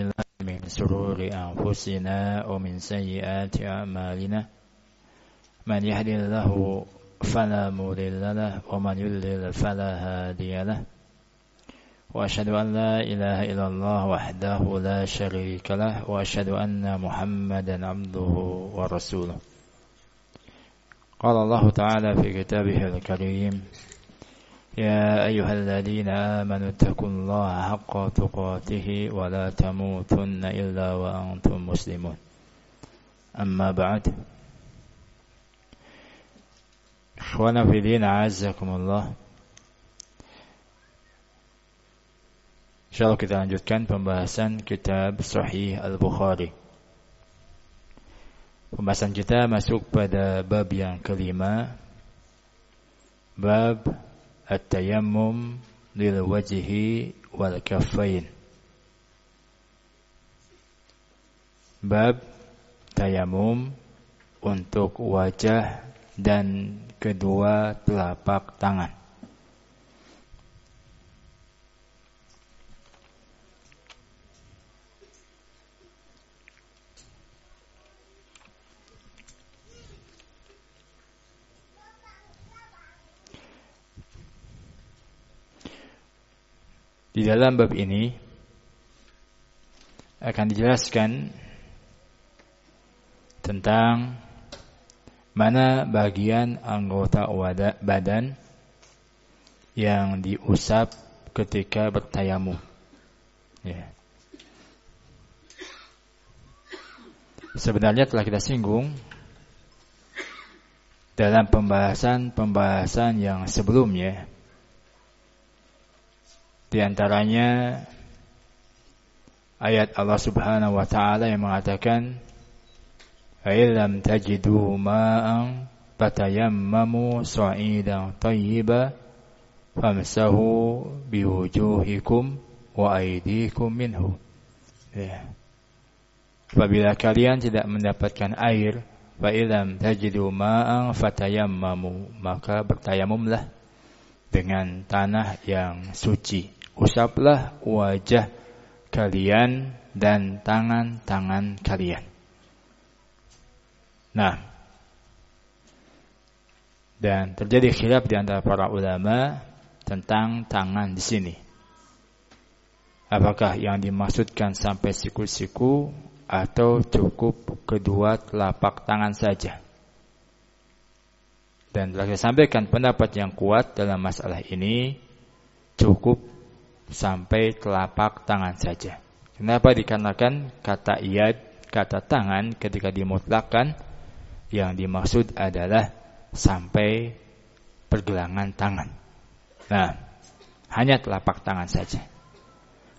الله من شرور أنفسنا ومن سيئات أعمالنا من يهدي الله فلا مضل له ومن يضلل فلا هادي له وأشهد أن لا إله إلا الله وحده لا شريك له وأشهد أن محمدا عبده ورسوله قال الله تعالى في كتابه الكريم يا أيها الذين آمنوا اتقوا الله حق تقاته ولا تموتن إلا وأنتم مسلمون أما بعد إخوانا في دين أعزكم الله إن شاء الله كده لنجدكن pembahasan كتاب صحيح البخاري pembahasan kita masuk pada bab yang kelima bab at-tayammum lil wajhi wal kaffain. Bab tayammum untuk wajah dan kedua telapak tangan. Di dalam bab ini akan dijelaskan tentang mana bagian anggota badan yang diusap ketika bertayamu Ya. Sebenarnya telah kita singgung dalam pembahasan-pembahasan yang sebelumnya di antaranya ayat Allah Subhanahu wa taala yang mengatakan "Ailam tajidu ma'an fatayammamu sa'idan tayyiba famsahu biwujuhikum wa aydikum minhu." Ya. Apabila kalian tidak mendapatkan air, ilam tajidu ma'an fatayammamu Maka bertayamumlah dengan tanah yang suci Usaplah wajah kalian dan tangan-tangan kalian. Nah, dan terjadi khilaf di antara para ulama tentang tangan di sini. Apakah yang dimaksudkan sampai siku-siku atau cukup kedua telapak tangan saja? Dan telah saya sampaikan pendapat yang kuat dalam masalah ini cukup sampai telapak tangan saja. Kenapa dikarenakan kata iyad, kata tangan ketika dimutlakkan yang dimaksud adalah sampai pergelangan tangan. Nah, hanya telapak tangan saja.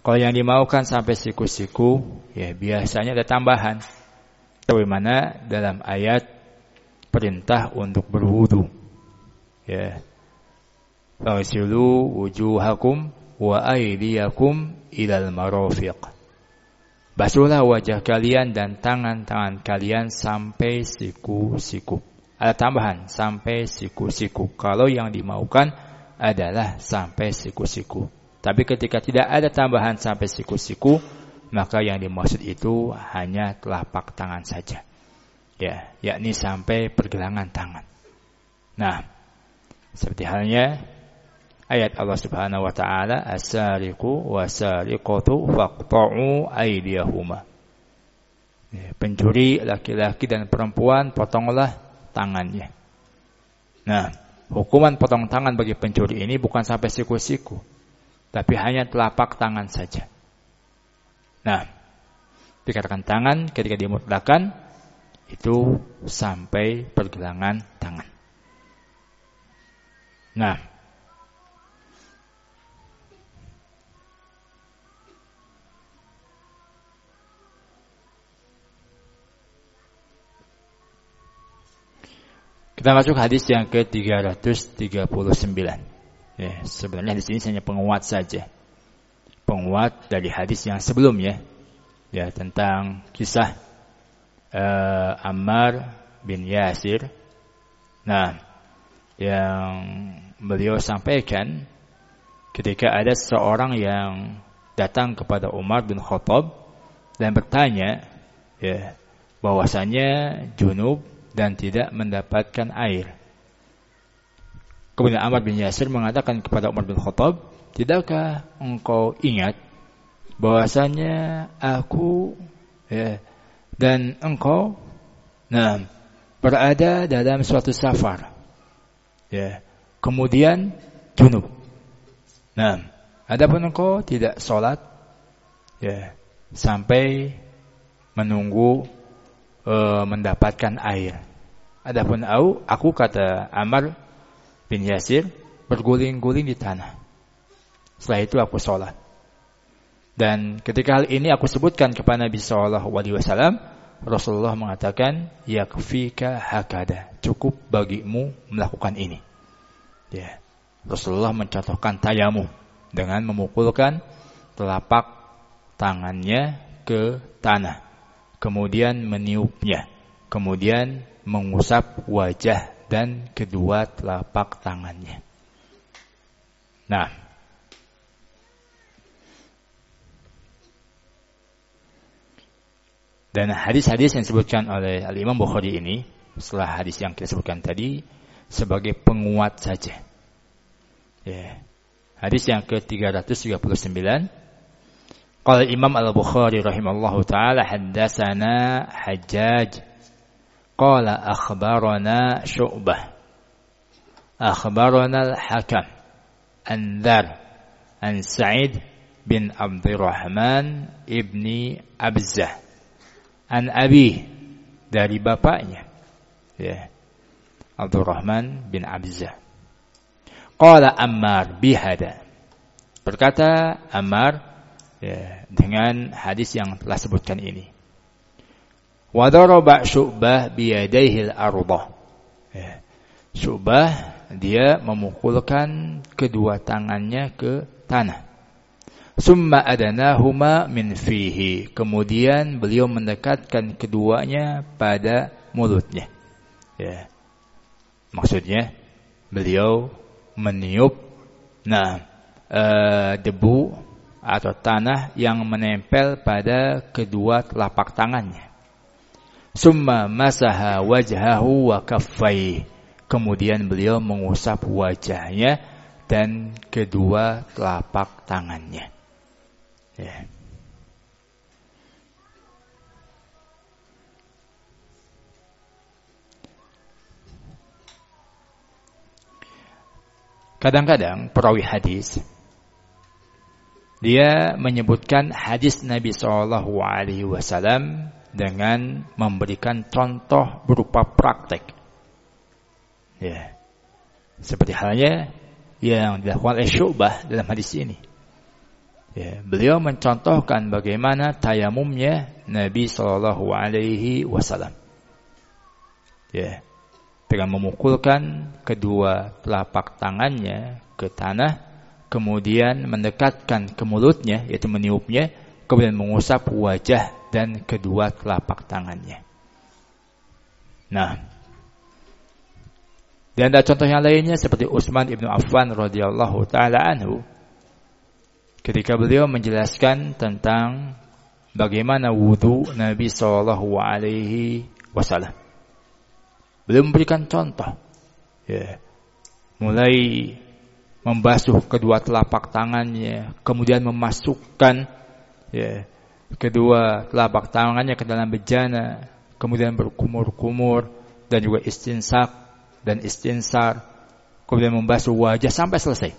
Kalau yang dimaukan sampai siku-siku, ya biasanya ada tambahan. Bagaimana dalam ayat perintah untuk berwudu. Ya. Faghsilu wujuhakum wa aydiyakum ilal marafiq. Basuhlah wajah kalian dan tangan-tangan kalian sampai siku-siku. Ada tambahan sampai siku-siku. Kalau yang dimaukan adalah sampai siku-siku. Tapi ketika tidak ada tambahan sampai siku-siku, maka yang dimaksud itu hanya telapak tangan saja. Ya, yakni sampai pergelangan tangan. Nah, seperti halnya ayat Allah Subhanahu wa taala as-sariqu was-sariqatu faqta'u aydiyahuma. Ya, pencuri laki-laki dan perempuan potonglah tangannya. Nah, hukuman potong tangan bagi pencuri ini bukan sampai siku-siku, tapi hanya telapak tangan saja. Nah, dikatakan tangan ketika dimutlakan itu sampai pergelangan tangan. Nah, Kita masuk hadis yang ke 339. Ya, sebenarnya di sini hanya penguat saja. Penguat dari hadis yang sebelumnya ya. Ya, tentang kisah uh, Ammar bin Yasir. Nah, yang beliau sampaikan ketika ada seorang yang datang kepada Umar bin Khattab dan bertanya ya bahwasanya junub dan tidak mendapatkan air. Kemudian Amr bin Yasir mengatakan kepada Umar bin Khattab, "Tidakkah engkau ingat bahwasanya aku ya, dan engkau nah berada dalam suatu safar." Ya. Kemudian junub. Nah, adapun engkau tidak sholat ya, sampai menunggu e, mendapatkan air. Adapun au, aku kata Amar bin Yasir berguling-guling di tanah. Setelah itu aku sholat. Dan ketika hal ini aku sebutkan kepada Nabi Shallallahu Alaihi Wasallam, Rasulullah mengatakan, Ya yakfika hakada, cukup bagimu melakukan ini. Ya. Rasulullah mencontohkan tayamu dengan memukulkan telapak tangannya ke tanah kemudian meniupnya, kemudian mengusap wajah dan kedua telapak tangannya. Nah, dan hadis-hadis yang disebutkan oleh Al-Imam Bukhari ini, setelah hadis yang kita sebutkan tadi, sebagai penguat saja. Ya. Hadis yang ke-339 قال الإمام البخاري رحمه الله تعالى حدثنا حجاج قال أخبرنا شعبة أخبرنا الحكم أنذر ذر عن سعيد بن عبد الرحمن ابن أبزة عن أبيه dari bapaknya ya Abdurrahman bin Abzah Qala Ammar bihada berkata Ammar ya, dengan hadis yang telah sebutkan ini. Wa daraba Syu'bah biyadaihi al-ardh. Ya. Syu'bah dia memukulkan kedua tangannya ke tanah. Summa adanahuma min fihi. Kemudian beliau mendekatkan keduanya pada mulutnya. Ya. Maksudnya beliau meniup nah uh, debu atau tanah yang menempel pada kedua telapak tangannya. Summa masaha wajhahu wa kaffai. Kemudian beliau mengusap wajahnya dan kedua telapak tangannya. Ya. Kadang-kadang perawi hadis dia menyebutkan hadis Nabi Shallallahu Alaihi Wasallam dengan memberikan contoh berupa praktek. Ya. Seperti halnya yang dilakukan oleh Syubah dalam hadis ini. Ya, beliau mencontohkan bagaimana tayamumnya Nabi Shallallahu Alaihi Wasallam. Ya, dengan memukulkan kedua telapak tangannya ke tanah kemudian mendekatkan ke mulutnya, yaitu meniupnya, kemudian mengusap wajah dan kedua telapak tangannya. Nah, dan ada contoh yang lainnya seperti Utsman ibnu Affan radhiyallahu taala anhu, ketika beliau menjelaskan tentang bagaimana wudhu Nabi saw Alaihi Wasallam. Beliau memberikan contoh, ya, mulai membasuh kedua telapak tangannya, kemudian memasukkan ya, kedua telapak tangannya ke dalam bejana, kemudian berkumur-kumur dan juga istinsak dan istinsar, kemudian membasuh wajah sampai selesai.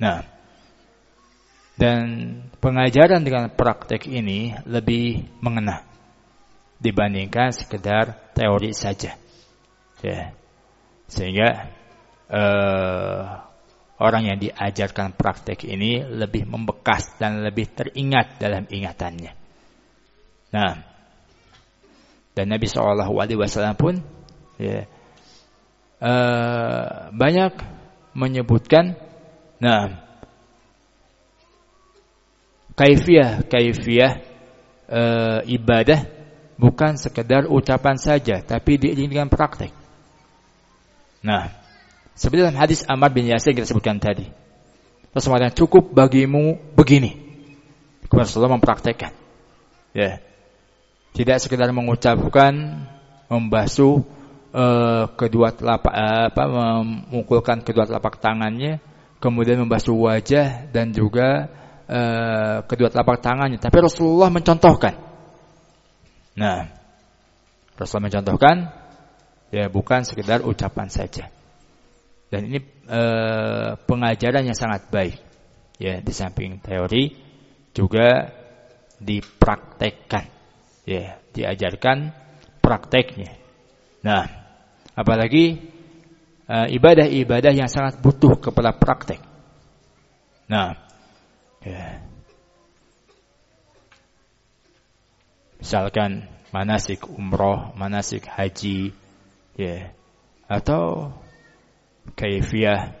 Nah, dan pengajaran dengan praktek ini lebih mengena dibandingkan sekedar teori saja. Ya. Sehingga uh, orang yang diajarkan praktek ini lebih membekas dan lebih teringat dalam ingatannya. Nah, dan Nabi Shallallahu Alaihi Wasallam pun ya, uh, banyak menyebutkan, nah, kaifiah kaifiah uh, ibadah bukan sekedar ucapan saja, tapi diiringi dengan praktek. Nah, seperti dalam hadis Ahmad bin Yasir yang kita sebutkan tadi. Rasulullah cukup bagimu begini. Kemudian Rasulullah mempraktekkan. Ya. Tidak sekedar mengucapkan, membasuh eh, kedua telapak eh, apa memukulkan kedua telapak tangannya, kemudian membasuh wajah dan juga eh, kedua telapak tangannya, tapi Rasulullah mencontohkan. Nah, Rasulullah mencontohkan ya bukan sekedar ucapan saja. Dan ini e, pengajaran yang sangat baik. Ya, di samping teori juga dipraktekkan. Ya, diajarkan prakteknya. Nah, apalagi eh, ibadah-ibadah yang sangat butuh kepada praktek. Nah, ya. misalkan manasik umroh, manasik haji, ya, atau كيفية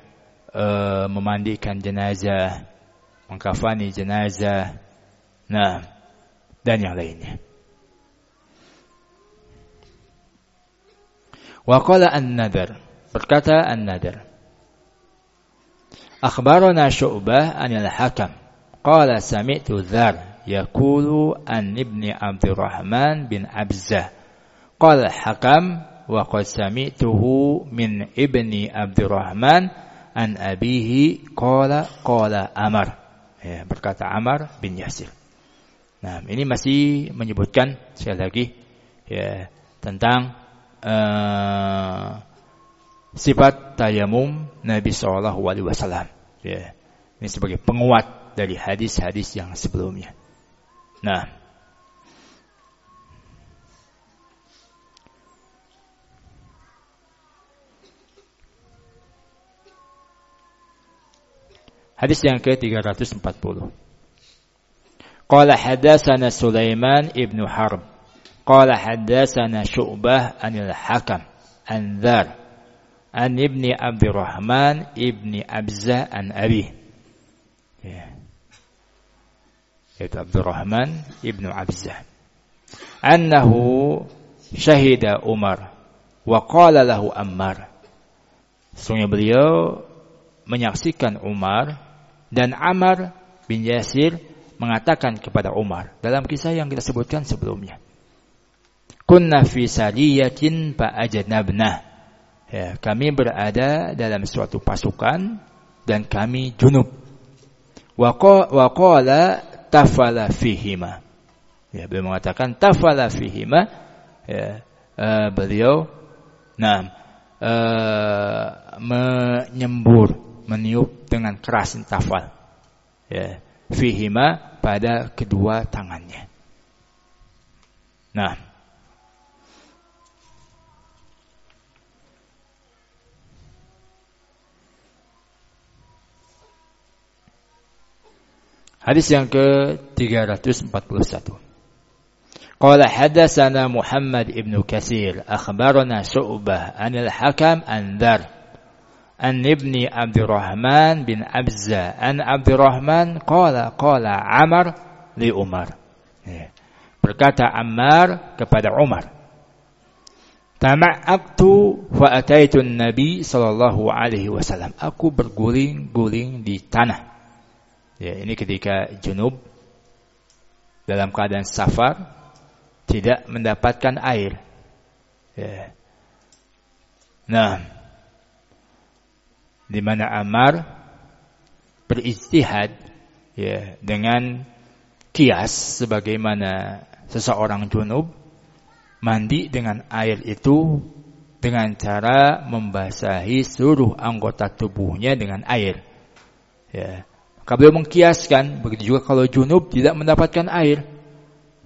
memandikan jenazah, mengkafani jenazah, nah dan yang lainnya. وقال النذر berkata النذر أخبرنا شعبة عن الحكم قال سمعت ذر يقول عن ابن عبد الرحمن بن عبزة قال الحكم wa qad sami'tuhu min ibni Abdurrahman an abihi qala qala Amar. Ya, berkata Amar bin Yasir. Nah, ini masih menyebutkan sekali lagi ya tentang uh, sifat tayamum Nabi Shallallahu alaihi wasallam. Ya. Ini sebagai penguat dari hadis-hadis yang sebelumnya. Nah, Hadis yang ke-340. Qala hadasana Sulaiman ibn Harb. Qala hadasana Syu'bah anil Hakam an Dzar an Ibni Abdurrahman Ibni Abza an Abi. Ya. Itu Abdurrahman Ibnu Abza. Annahu syahida Umar wa qala lahu Ammar. Sungguh beliau menyaksikan Umar Dan Amr bin Yasir mengatakan kepada Umar dalam kisah yang kita sebutkan sebelumnya. Kunna fi saliyatin fa'ajnabna. Ya, kami berada dalam suatu pasukan dan kami junub. Wa qala tafala fihima. Ya, beliau mengatakan tafala fihima. Ya, uh, beliau nah uh, menyembur meniup dengan keras intafal Ya, fihima pada kedua tangannya. Nah, Hadis yang ke-341. Qala hadatsana Muhammad ibn Katsir akhbarana Syu'bah anil Hakam an dhar an ibni Abdurrahman bin Abza an Abdurrahman qala qala Amar li Umar berkata Ammar kepada Umar tama'aktu wa ataitu Nabi sallallahu alaihi wasallam aku berguling-guling di tanah ya ini ketika junub dalam keadaan safar tidak mendapatkan air ya. nah di mana Amar beristihad ya dengan kias sebagaimana seseorang junub mandi dengan air itu dengan cara membasahi seluruh anggota tubuhnya dengan air. Ya. Maka beliau mengkiaskan begitu juga kalau junub tidak mendapatkan air.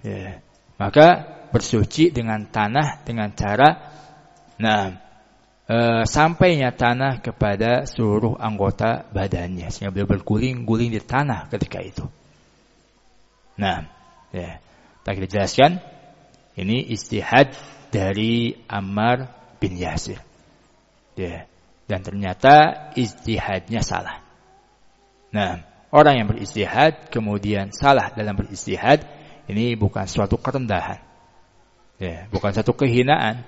Ya. Maka bersuci dengan tanah dengan cara nah Eh, sampainya tanah kepada seluruh anggota badannya sehingga beliau berguling-guling di tanah ketika itu. Nah, ya, tak kita jelaskan ini istihad dari Ammar bin Yasir. Ya, dan ternyata istihadnya salah. Nah, orang yang beristihad kemudian salah dalam beristihad ini bukan suatu kerendahan. Ya, bukan satu kehinaan.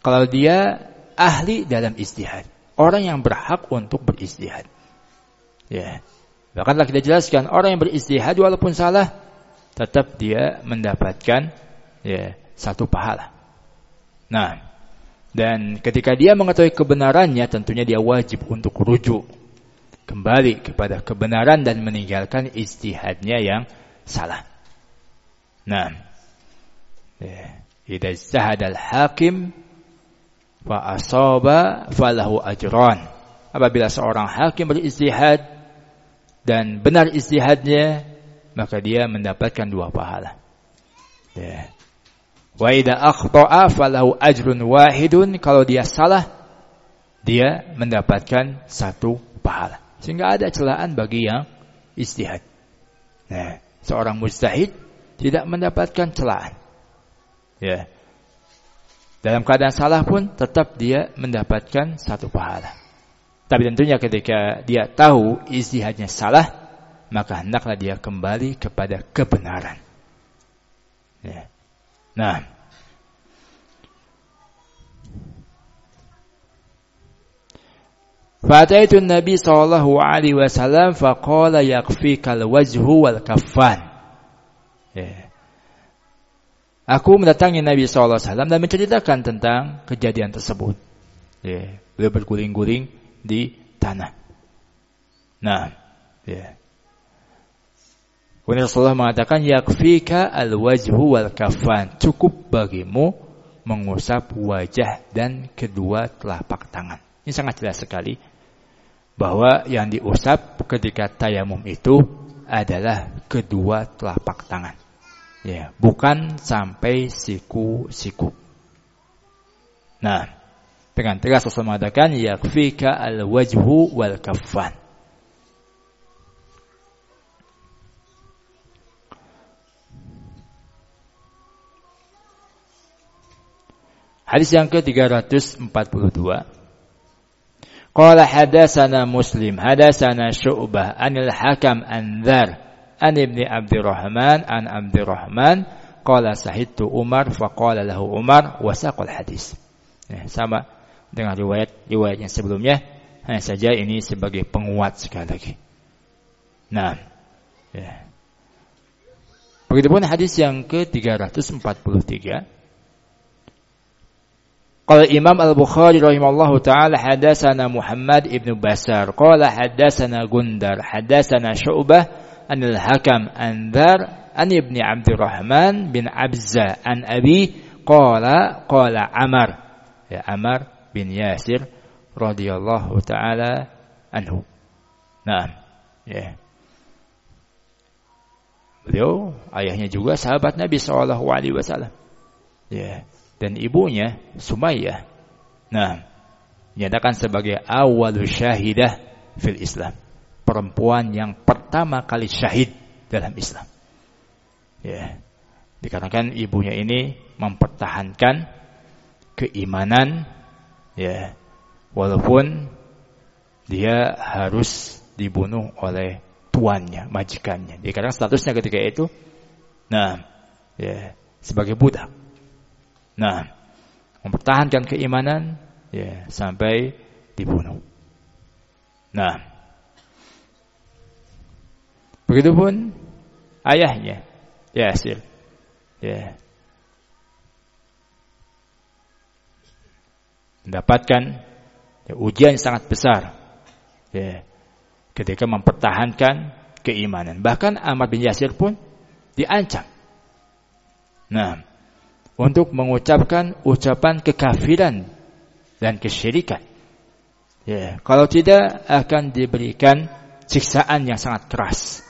Kalau dia ahli dalam istihad. Orang yang berhak untuk beristihad. Ya. Bahkanlah kita jelaskan orang yang beristihad walaupun salah tetap dia mendapatkan ya satu pahala. Nah, dan ketika dia mengetahui kebenarannya tentunya dia wajib untuk rujuk kembali kepada kebenaran dan meninggalkan istihadnya yang salah. Nah, ya. Idza istahada hakim Wa asaba falahu ajran. Apabila seorang hakim beristihad dan benar istihadnya, maka dia mendapatkan dua pahala. Ya. Wa idza akhta'a falahu ajrun wahidun. Kalau dia salah, dia mendapatkan satu pahala. Sehingga ada celaan bagi yang istihad. Nah, ya. seorang mujtahid tidak mendapatkan celaan. Ya. Dalam keadaan salah pun tetap dia mendapatkan satu pahala. Tapi tentunya ketika dia tahu istihadnya salah, maka hendaklah dia kembali kepada kebenaran. Ya. Nah, Fataitu Nabi sallallahu alaihi wasallam faqala yakfikal wajhu wal kaffan. Ya. Aku mendatangi Nabi SAW dan menceritakan tentang kejadian tersebut. Ya, beliau berguling-guling di tanah. Nah, ya. Kemudian Rasulullah mengatakan, Yakfika al-wajhu wal-kafan. Cukup bagimu mengusap wajah dan kedua telapak tangan. Ini sangat jelas sekali bahwa yang diusap ketika tayamum itu adalah kedua telapak tangan. Ya, bukan sampai siku-siku. Nah, dengan tegas Rasul mengatakan yakfika al-wajhu wal kafan Hadis yang ke-342. Qala hadasana Muslim, hadasana Syu'bah anil Hakam anzar an ibni Abdurrahman an Abdurrahman qala sahidtu Umar qala lahu Umar wasaqal hadis. Ya, sama dengan riwayat riwayat yang sebelumnya hanya saja ini sebagai penguat sekali lagi. Nah, ya. Begitupun hadis yang ke-343 Qala Imam Al-Bukhari rahimallahu taala hadatsana Muhammad ibnu Basar qala hadatsana Gundar hadatsana Syu'bah Anil Hakam an dar an Ibni Abdurrahman bin Abza an Abi qala qala Amar ya Amar bin Yasir radhiyallahu taala anhu. Nah, ya. Yeah. Beliau ayahnya juga sahabat Nabi sallallahu alaihi wasallam. Ya, yeah. dan ibunya Sumayyah. Nah, dinyatakan sebagai awal syahidah fil Islam perempuan yang pertama kali syahid dalam Islam. Ya. Dikarenakan ibunya ini mempertahankan keimanan ya walaupun dia harus dibunuh oleh tuannya, majikannya. Dikatakan statusnya ketika itu nah ya sebagai budak. Nah, mempertahankan keimanan ya sampai dibunuh. Nah, Begitupun ayahnya Yasir. Ya. Mendapatkan ya, ujian sangat besar. Ya. Ketika mempertahankan keimanan. Bahkan Ahmad bin Yasir pun diancam. Nah, untuk mengucapkan ucapan kekafiran dan kesyirikan. Ya, kalau tidak akan diberikan siksaan yang sangat keras.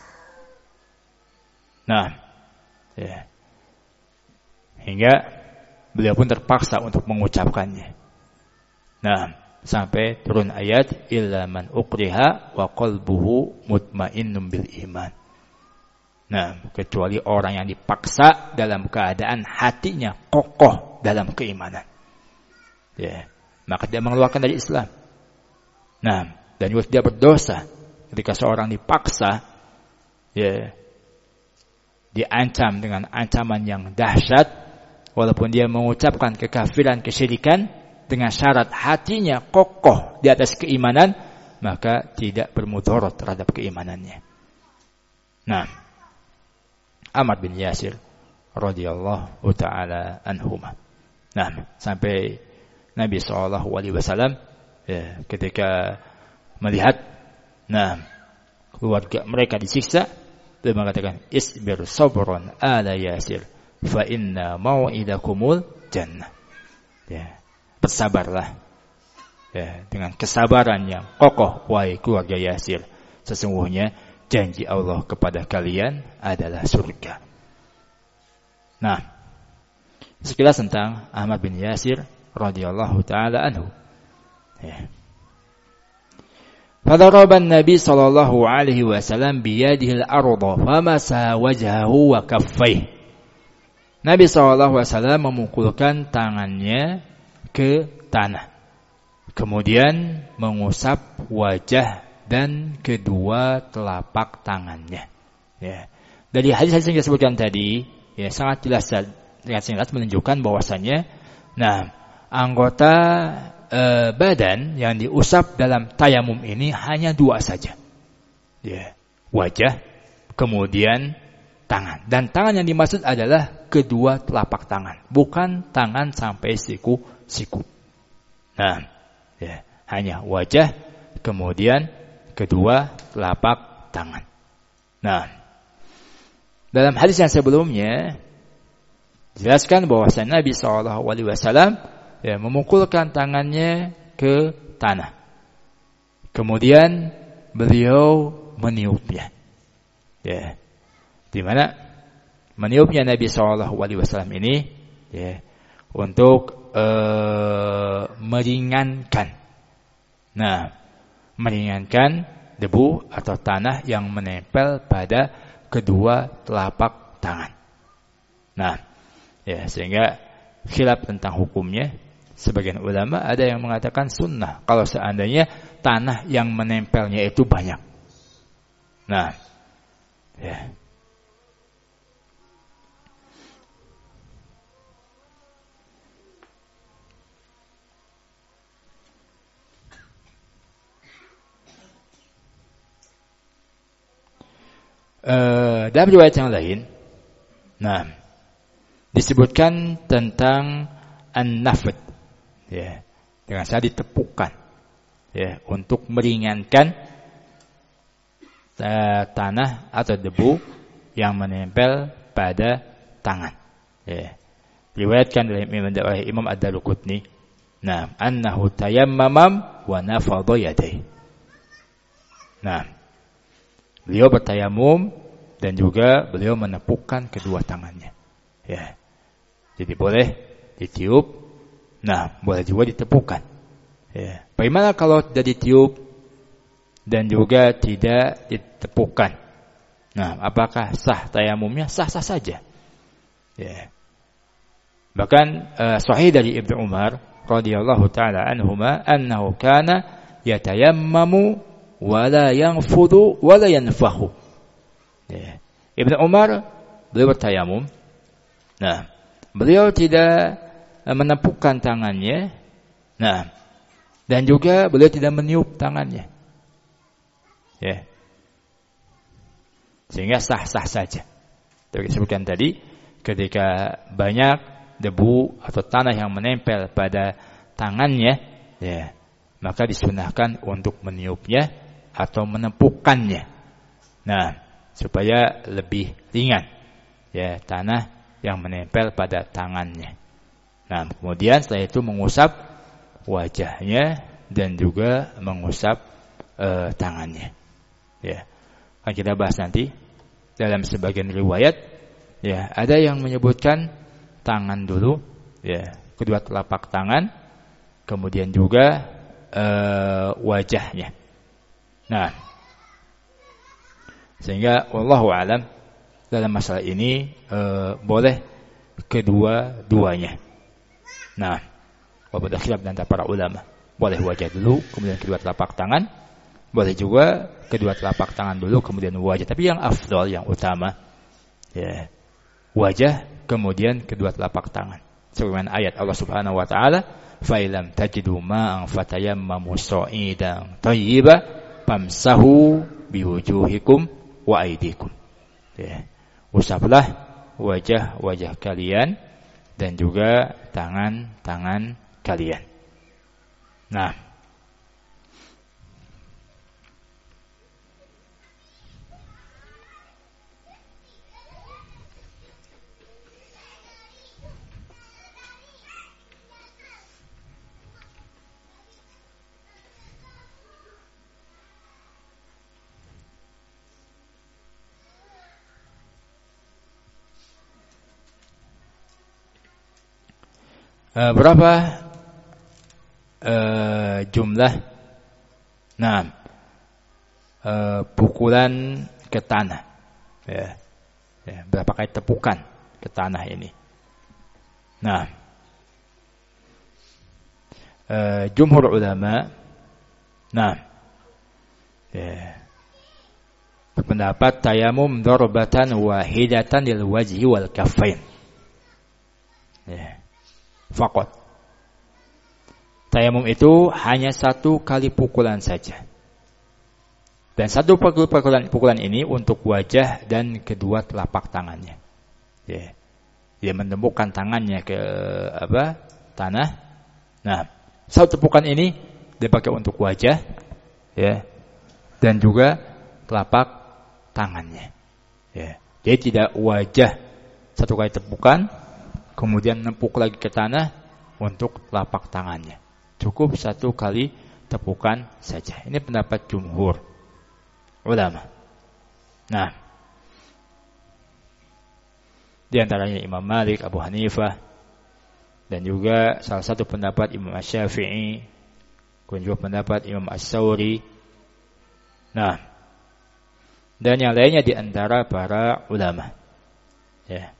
Nah, ya. hingga beliau pun terpaksa untuk mengucapkannya. Nah, sampai turun ayat ilman ukriha wa qalbuhu mutmainnun bil iman. Nah, kecuali orang yang dipaksa dalam keadaan hatinya kokoh dalam keimanan. Ya, maka dia mengeluarkan dari Islam. Nah, dan juga dia berdosa ketika seorang dipaksa ya diancam dengan ancaman yang dahsyat walaupun dia mengucapkan kekafiran kesyirikan dengan syarat hatinya kokoh di atas keimanan maka tidak bermudarat terhadap keimanannya. Nah, Ahmad bin Yasir radhiyallahu taala anhuma. Nah, sampai Nabi sallallahu alaihi wasallam ya, ketika melihat nah keluarga mereka disiksa dia mengatakan isbir sabron ala yasir fa inna mau'idakumul jannah. Ya. Bersabarlah. Ya, dengan kesabaran yang kokoh wahai keluarga Yasir. Sesungguhnya janji Allah kepada kalian adalah surga. Nah, sekilas tentang Ahmad bin Yasir radhiyallahu taala anhu. Ya. فضرب النبي صلى الله عليه وسلم بيده الأرض فمسح وجهه وكفيه Nabi SAW memukulkan tangannya ke tanah. Kemudian mengusap wajah dan kedua telapak tangannya. Ya. Dari hadis-hadis yang disebutkan tadi, ya sangat jelas sangat jelas menunjukkan bahwasannya, nah anggota Eh, badan yang diusap dalam tayamum ini hanya dua saja. Ya, wajah, kemudian tangan. Dan tangan yang dimaksud adalah kedua telapak tangan, bukan tangan sampai siku-siku. Nah, ya, hanya wajah, kemudian kedua telapak tangan. Nah, dalam hadis yang sebelumnya jelaskan bahwa Nabi Shallallahu Alaihi Wasallam ya, memukulkan tangannya ke tanah. Kemudian beliau meniupnya. Ya. Di mana meniupnya Nabi saw ini ya untuk uh, meringankan. Nah, meringankan debu atau tanah yang menempel pada kedua telapak tangan. Nah, ya sehingga khilaf tentang hukumnya sebagian ulama ada yang mengatakan sunnah kalau seandainya tanah yang menempelnya itu banyak. Nah, ya. E, dalam riwayat yang lain, nah disebutkan tentang an nafat ya saya ditepukan, ya untuk meringankan uh, tanah atau debu yang menempel pada tangan ya riwayatkan oleh Imam ad dalukutni nah annahu tayammam wa nafadha yadayhi nah beliau bertayamum dan juga beliau menepukkan kedua tangannya ya jadi boleh ditiup Nah, boleh juga ditepukan. Ya. Bagaimana kalau tidak ditiup dan juga tidak ditepukan? Nah, apakah sah tayamumnya? Sah-sah saja. Ya. Bahkan uh, sahih dari Ibnu Umar radhiyallahu taala anhuma annahu kana yatayammamu la yanfudu la yanfahu. Ya. Ibnu Umar beliau bertayamum. Nah, beliau tidak Eh, menepukkan tangannya. Nah, dan juga beliau tidak meniup tangannya. Ya. Sehingga sah-sah saja. Tapi disebutkan tadi ketika banyak debu atau tanah yang menempel pada tangannya, ya, maka disunahkan untuk meniupnya atau menepukkannya. Nah, supaya lebih ringan ya tanah yang menempel pada tangannya. Nah, kemudian setelah itu mengusap wajahnya dan juga mengusap e, tangannya. Ya. Akan kita bahas nanti dalam sebagian riwayat ya, ada yang menyebutkan tangan dulu ya, kedua telapak tangan kemudian juga e, wajahnya. Nah, sehingga wallahu alam dalam masalah ini e, boleh kedua-duanya. Nah, walaupun ada khilaf para ulama. Boleh wajah dulu, kemudian kedua telapak tangan. Boleh juga kedua telapak tangan dulu, kemudian wajah. Tapi yang afdol, yang utama, ya, wajah, kemudian kedua telapak tangan. Sebagaimana ayat Allah Subhanahu wa taala, "Failam tajidu ma'ang fatayammamu sa'idan thayyiba Pamsahu biwujuhikum wa aydikum." Ya. Usaplah wajah-wajah kalian dan juga tangan-tangan kalian. Nah, Eh, berapa uh, jumlah nah uh, pukulan ke tanah ya, ya berapa kali tepukan ke tanah ini nah uh, jumhur ulama nah ya berpendapat tayamum darbatan wahidatan lil wajhi wal kaffain ya fakot. Tayamum itu hanya satu kali pukulan saja. Dan satu pukulan, pukulan ini untuk wajah dan kedua telapak tangannya. Ya. Dia menemukan tangannya ke apa? Tanah. Nah, satu tepukan ini dipakai untuk wajah, ya, dan juga telapak tangannya. Ya. dia tidak wajah satu kali tepukan kemudian nempuk lagi ke tanah untuk telapak tangannya. Cukup satu kali tepukan saja. Ini pendapat jumhur ulama. Nah, di antaranya Imam Malik, Abu Hanifah, dan juga salah satu pendapat Imam Syafi'i, kunjung kunjung pendapat Imam as sawri Nah, dan yang lainnya di antara para ulama. Ya.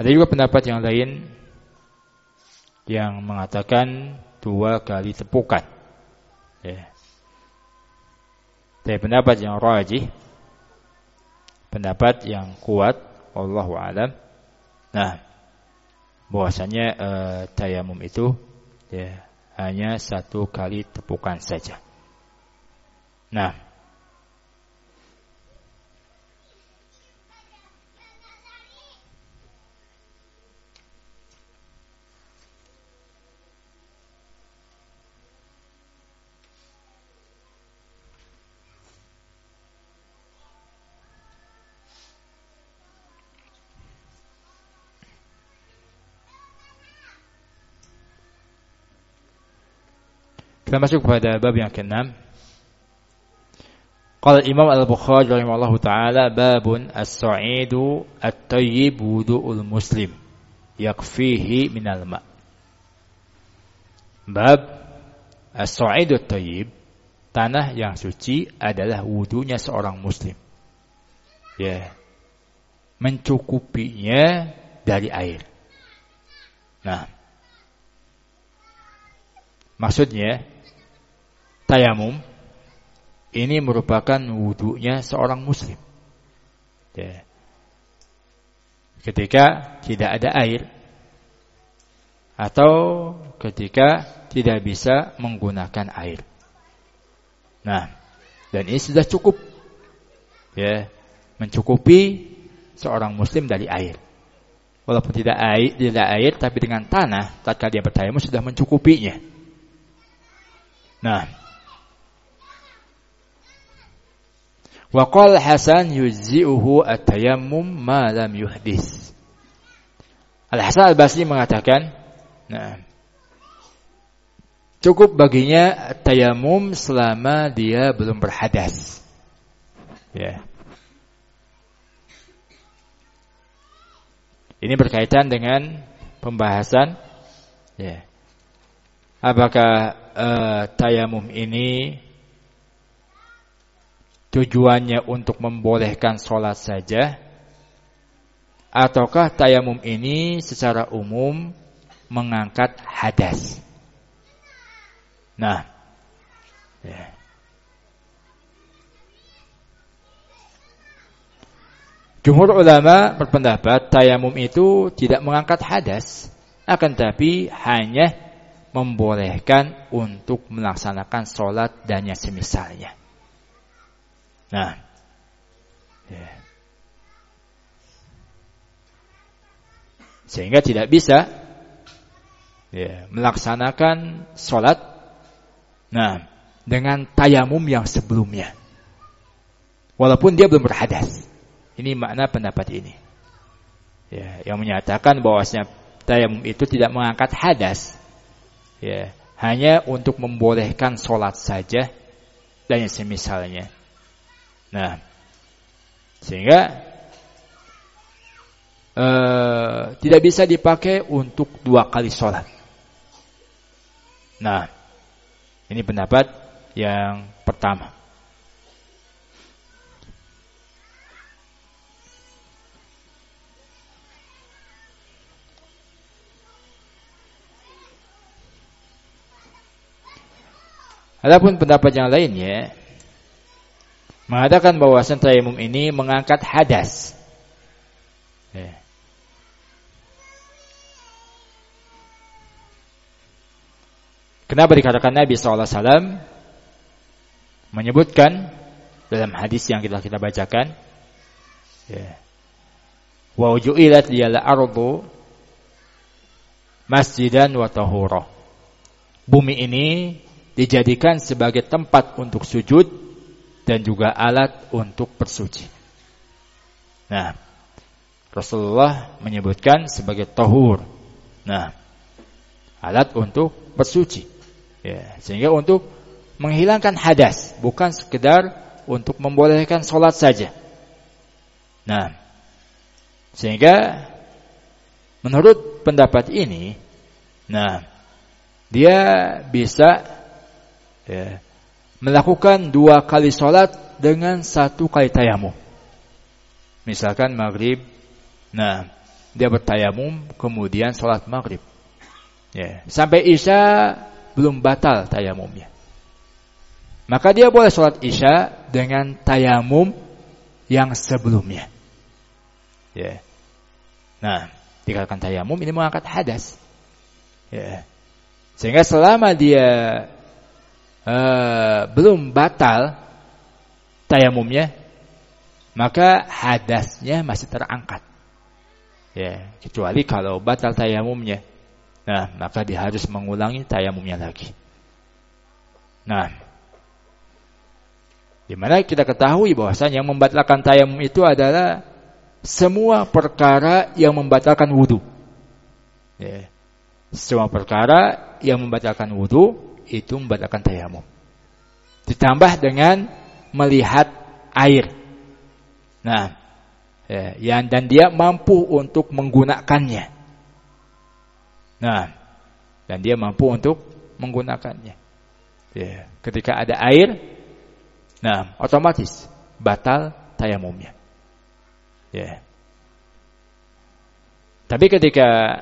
Ada juga pendapat yang lain yang mengatakan dua kali tepukan. Ya. Tapi pendapat yang rajih, pendapat yang kuat, Allah alam. Nah, bahwasanya e, tayamum itu ya hanya satu kali tepukan saja. Nah, Kita masuk kepada bab yang ke-6. Qala Imam Al-Bukhari rahimahullahu taala babun as-sa'idu at-tayyib wudu'ul muslim yakfihi minal ma. Bab as-sa'idu at-tayyib tanah yang suci adalah wudunya seorang muslim. Ya. Yeah. Mencukupinya dari air. Nah. Maksudnya tayamum ini merupakan wudhunya seorang muslim. Ya. Ketika tidak ada air atau ketika tidak bisa menggunakan air. Nah, dan ini sudah cukup. Ya, mencukupi seorang muslim dari air. Walaupun tidak air, tidak air tapi dengan tanah tatkala dia bertayamum sudah mencukupinya. Nah, Wa Hasan yuzi'uhu at-tayammum ma lam yuhdis. Al-Hasan Al-Basri mengatakan, nah, cukup baginya tayamum selama dia belum berhadas. Ya. Ini berkaitan dengan pembahasan ya. Apakah uh, eh, tayamum ini tujuannya untuk membolehkan sholat saja ataukah tayamum ini secara umum mengangkat hadas. Nah, ya. Jumhur ulama berpendapat tayamum itu tidak mengangkat hadas, akan tapi hanya membolehkan untuk melaksanakan sholat dan yang semisalnya. Nah. yeah. Sehingga tidak bisa yeah, melaksanakan sholat nah, dengan tayamum yang sebelumnya. Walaupun dia belum berhadas. Ini makna pendapat ini. Ya, yang menyatakan bahwasanya tayamum itu tidak mengangkat hadas. Ya, hanya untuk membolehkan sholat saja dan yang semisalnya. Nah, sehingga e, tidak bisa dipakai untuk dua kali sholat. Nah, ini pendapat yang pertama. Adapun pendapat yang lainnya mengatakan bahwasan tayamum ini mengangkat hadas. Ya. Kenapa dikatakan Nabi SAW menyebutkan dalam hadis yang kita kita bacakan, ya. wa ujuilat liyal ardu masjidan wa tahura. Bumi ini dijadikan sebagai tempat untuk sujud dan juga alat untuk bersuci. Nah, Rasulullah menyebutkan sebagai tahur. Nah, alat untuk bersuci. Ya, sehingga untuk menghilangkan hadas, bukan sekedar untuk membolehkan sholat saja. Nah, sehingga menurut pendapat ini, nah, dia bisa ya, melakukan dua kali sholat dengan satu kali tayamum. Misalkan maghrib, nah dia bertayamum kemudian sholat maghrib. Ya, sampai isya belum batal tayamumnya. Maka dia boleh sholat isya dengan tayamum yang sebelumnya. Ya. Nah, tinggalkan tayamum ini mengangkat hadas. Ya. Sehingga selama dia uh, belum batal tayamumnya, maka hadasnya masih terangkat. Ya, kecuali kalau batal tayamumnya. Nah, maka dia harus mengulangi tayamumnya lagi. Nah, dimana kita ketahui bahwasanya yang membatalkan tayamum itu adalah semua perkara yang membatalkan wudhu. Ya, semua perkara yang membatalkan wudhu itu membatalkan tayamum. Ditambah dengan melihat air. Nah, ya, yang dan dia mampu untuk menggunakannya. Nah, dan dia mampu untuk menggunakannya. Ya, ketika ada air, nah otomatis batal tayamumnya. Ya. Tapi ketika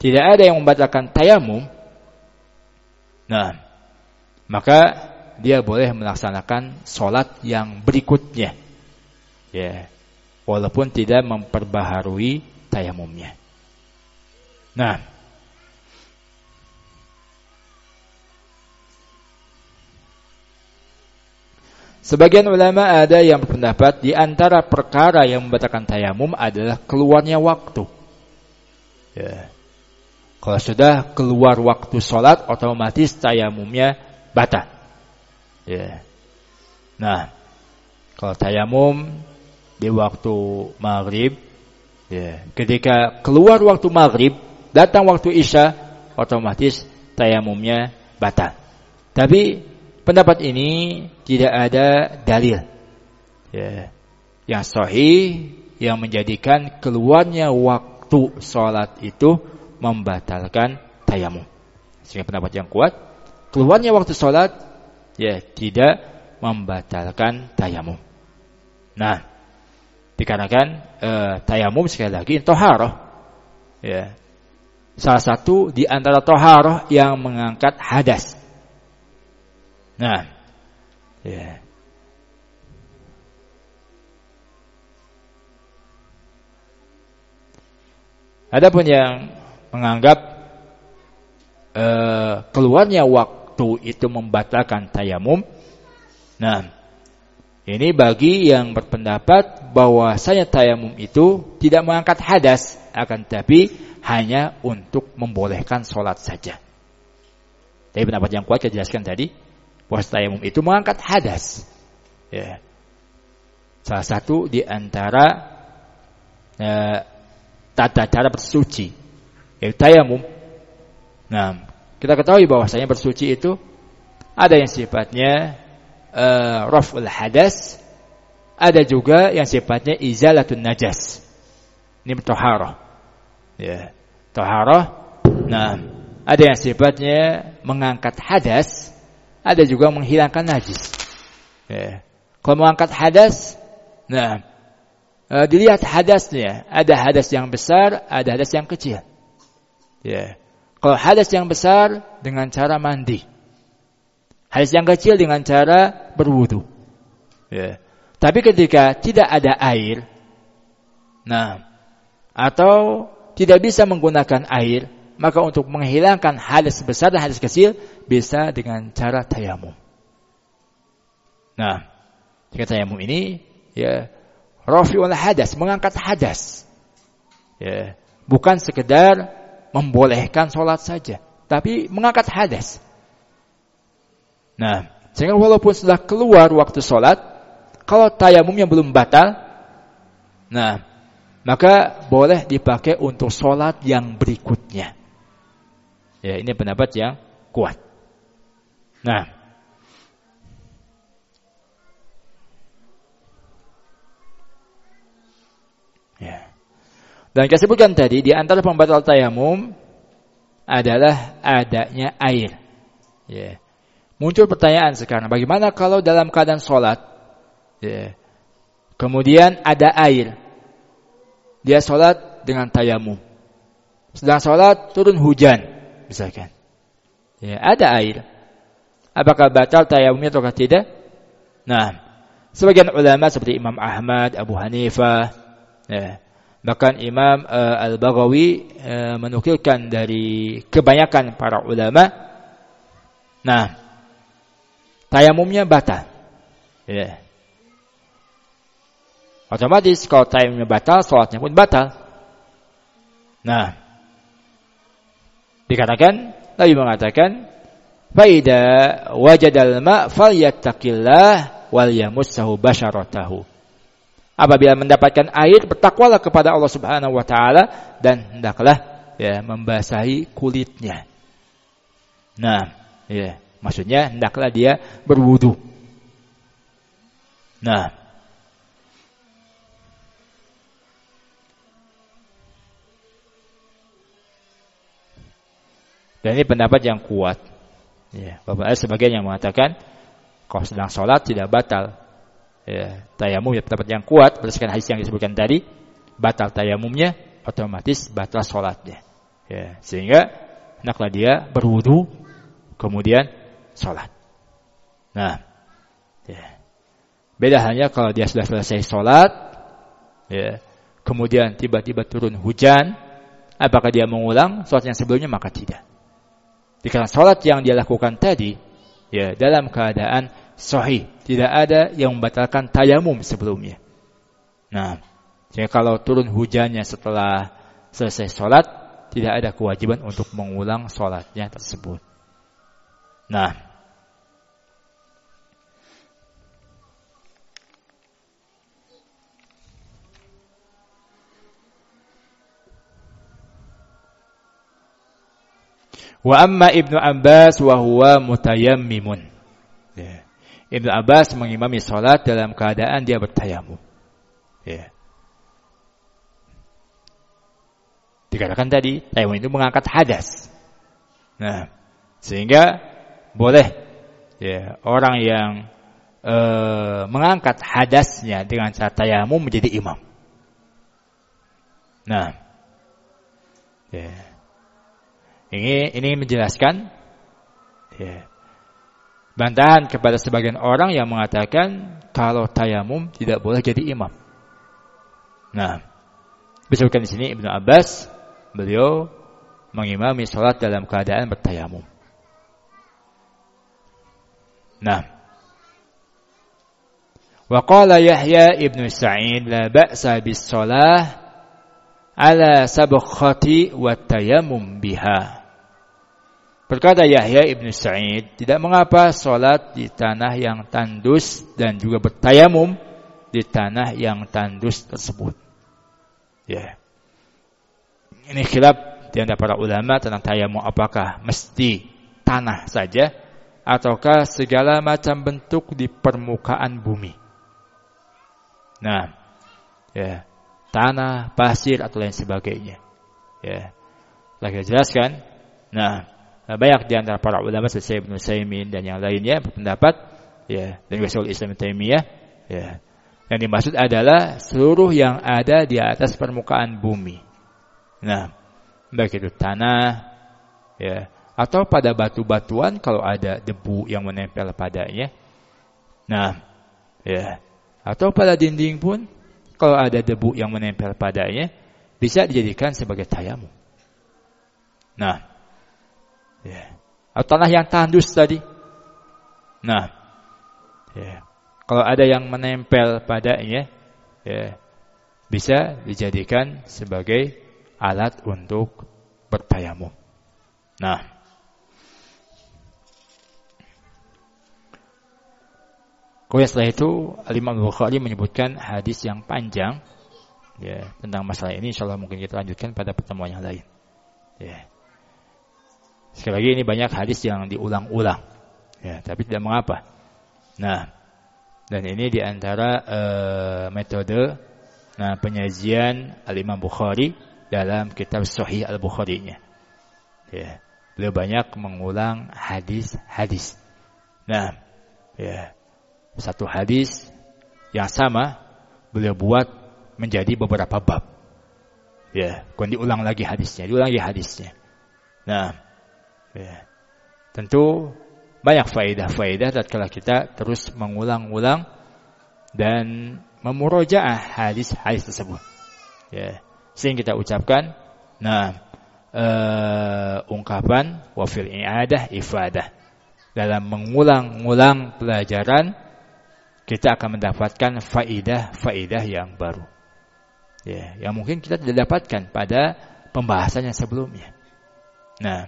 tidak ada yang membatalkan tayamum, Nah, maka dia boleh melaksanakan sholat yang berikutnya. Ya. Walaupun tidak memperbaharui tayamumnya. Nah, Sebagian ulama ada yang berpendapat di antara perkara yang membatalkan tayamum adalah keluarnya waktu. Ya. Kalau sudah keluar waktu sholat, otomatis tayamumnya batal. Ya. Nah, kalau tayamum di waktu maghrib, ya, ketika keluar waktu maghrib, datang waktu isya, otomatis tayamumnya batal. Tapi pendapat ini tidak ada dalil ya, yang sahih yang menjadikan keluarnya waktu sholat itu membatalkan tayamum. Sehingga pendapat yang kuat, keluarnya waktu sholat ya tidak membatalkan tayamum. Nah, dikarenakan e, eh, tayamum sekali lagi toharoh. Ya. Salah satu di antara toharoh yang mengangkat hadas. Nah, ya. Adapun yang menganggap eh, keluarnya waktu itu membatalkan tayamum. Nah, ini bagi yang berpendapat bahwa bahwasanya tayamum itu tidak mengangkat hadas, akan tapi hanya untuk membolehkan sholat saja. Tapi pendapat yang kuat saya jelaskan tadi, bahwa tayamum itu mengangkat hadas. Ya. Salah satu di antara eh, tata cara bersuci yaitu tayamum. Nah, kita ketahui bahwasanya bersuci itu ada yang sifatnya uh, raf'ul hadas, ada juga yang sifatnya izalatun najas. Ini taharah. Ya, taharah. Nah, ada yang sifatnya mengangkat hadas, ada juga menghilangkan najis. Ya. Kalau mengangkat hadas, nah, dilihat hadasnya. Ada hadas yang besar, ada hadas yang kecil. Ya. Kalau hadas yang besar dengan cara mandi. Hadas yang kecil dengan cara berwudu. Ya. Tapi ketika tidak ada air, nah, atau tidak bisa menggunakan air, maka untuk menghilangkan hadas besar dan hadas kecil bisa dengan cara tayamum. Nah, jika tayamum ini ya rafiul hadas, mengangkat hadas. Ya, bukan sekedar membolehkan sholat saja, tapi mengangkat hadas. Nah, sehingga walaupun sudah keluar waktu sholat, kalau tayamumnya belum batal, nah, maka boleh dipakai untuk sholat yang berikutnya. Ya, ini pendapat yang kuat. Nah, ya. Dan kita sebutkan tadi di antara pembatal tayamum adalah adanya air. Ya. Muncul pertanyaan sekarang, bagaimana kalau dalam keadaan sholat, ya, kemudian ada air, dia sholat dengan tayamum, sedang sholat turun hujan, misalkan, ya, ada air, apakah batal tayamumnya atau tidak? Nah, sebagian ulama seperti Imam Ahmad, Abu Hanifah, ya, Bahkan Imam uh, Al-Baghawi uh, menukilkan dari kebanyakan para ulama. Nah, tayamumnya batal. Yeah. Otomatis kalau tayamumnya batal, sholatnya pun batal. Nah, dikatakan Nabi mengatakan, "Faida wajadal ma' yattaqillah wal yamussahu basharatahu." apabila mendapatkan air bertakwalah kepada Allah Subhanahu wa taala dan hendaklah ya membasahi kulitnya. Nah, ya, maksudnya hendaklah dia berwudu. Nah, Dan ini pendapat yang kuat. Ya, Bapak ada sebagian yang mengatakan kalau sedang sholat tidak batal ya, tayamum ya pendapat yang kuat berdasarkan hadis yang disebutkan tadi batal tayamumnya otomatis batal sholatnya ya, sehingga naklah dia berwudu kemudian sholat nah ya. beda hanya kalau dia sudah selesai sholat ya, kemudian tiba-tiba turun hujan apakah dia mengulang sholat yang sebelumnya maka tidak dikarenakan sholat yang dia lakukan tadi ya dalam keadaan sahih. Tidak ada yang membatalkan tayamum sebelumnya. Nah, jadi kalau turun hujannya setelah selesai sholat, tidak ada kewajiban untuk mengulang sholatnya tersebut. Nah, Wa amma Ibnu Abbas wa huwa mutayammimun. Yeah. Ibn Abbas mengimami sholat dalam keadaan dia bertayamu. Ya. Dikatakan tadi, tayamum itu mengangkat hadas. Nah, sehingga boleh ya, orang yang e, mengangkat hadasnya dengan cara tayamum menjadi imam. Nah, ya. ini ini menjelaskan ya, bantahan kepada sebagian orang yang mengatakan kalau tayamum tidak boleh jadi imam. Nah, disebutkan di sini Ibnu Abbas beliau mengimami salat dalam keadaan bertayamum. Nah, وقال يحيى ابن سعيد لا بأس ala على سبخة والتيمم biha. Berkata Yahya ibn Sa'id, tidak mengapa sholat di tanah yang tandus dan juga bertayamum di tanah yang tandus tersebut. Ya. Ini khilaf di antara para ulama tentang tayamum apakah mesti tanah saja ataukah segala macam bentuk di permukaan bumi. Nah, ya, tanah, pasir atau lain sebagainya. Ya. Yeah. Lagi jelaskan. Nah, Eh, banyak di antara para ulama seperti Ibnu Saimin dan yang lainnya berpendapat ya dan Syaikhul Islam Taimiyah ya. Yang dimaksud adalah seluruh yang ada di atas permukaan bumi. Nah, baik itu tanah ya atau pada batu-batuan kalau ada debu yang menempel padanya. Nah, ya atau pada dinding pun kalau ada debu yang menempel padanya bisa dijadikan sebagai tayamu. Nah, Ya. Atau tanah yang tandus tadi. Nah. Ya. Kalau ada yang menempel padanya, ya, bisa dijadikan sebagai alat untuk bertayamum. Nah, kemudian setelah itu Imam Bukhari menyebutkan hadis yang panjang ya, tentang masalah ini. Insyaallah mungkin kita lanjutkan pada pertemuan yang lain. Ya. Sekali lagi ini banyak hadis yang diulang-ulang. Ya, tapi tidak mengapa. Nah, dan ini diantara uh, eh, metode nah, penyajian Al-Imam Bukhari dalam kitab Sahih Al-Bukhari-nya. Ya, beliau banyak mengulang hadis-hadis. Nah, ya, satu hadis yang sama beliau buat menjadi beberapa bab. Ya, kemudian diulang lagi hadisnya, diulang lagi hadisnya. Nah, Ya. Tentu banyak faedah-faedah tatkala kita terus mengulang-ulang dan memurojaah hadis-hadis tersebut. Ya. Sehingga kita ucapkan nah uh, ungkapan wafil iadah ifadah. Dalam mengulang-ulang pelajaran kita akan mendapatkan faidah-faidah yang baru. Ya, yang mungkin kita tidak dapatkan pada pembahasan yang sebelumnya. Nah,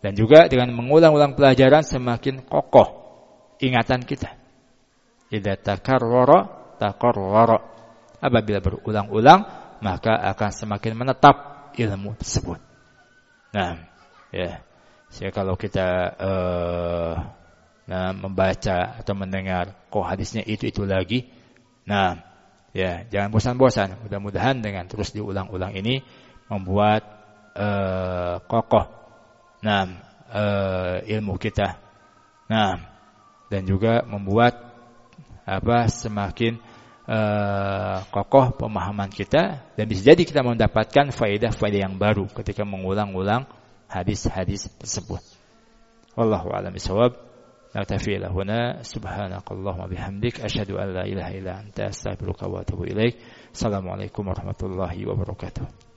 dan juga dengan mengulang-ulang pelajaran semakin kokoh ingatan kita. Idza takarrara takarrara. Apabila berulang-ulang maka akan semakin menetap ilmu tersebut. Nah, ya. Jadi ya, kalau kita uh, nah, membaca atau mendengar kok hadisnya itu-itu lagi. Nah, ya, jangan bosan-bosan. Mudah-mudahan dengan terus diulang-ulang ini membuat uh, kokoh nah uh, ilmu kita. Nah, dan juga membuat apa semakin uh, kokoh pemahaman kita dan bisa jadi kita mendapatkan faedah-faedah yang baru ketika mengulang-ulang hadis-hadis tersebut. Wallahu a'lam bishawab. نكتفي إلى هنا سبحانك اللهم وبحمدك أشهد أن لا إله إلا أنت أستغفرك وأتوب إليك السلام عليكم ورحمة الله وبركاته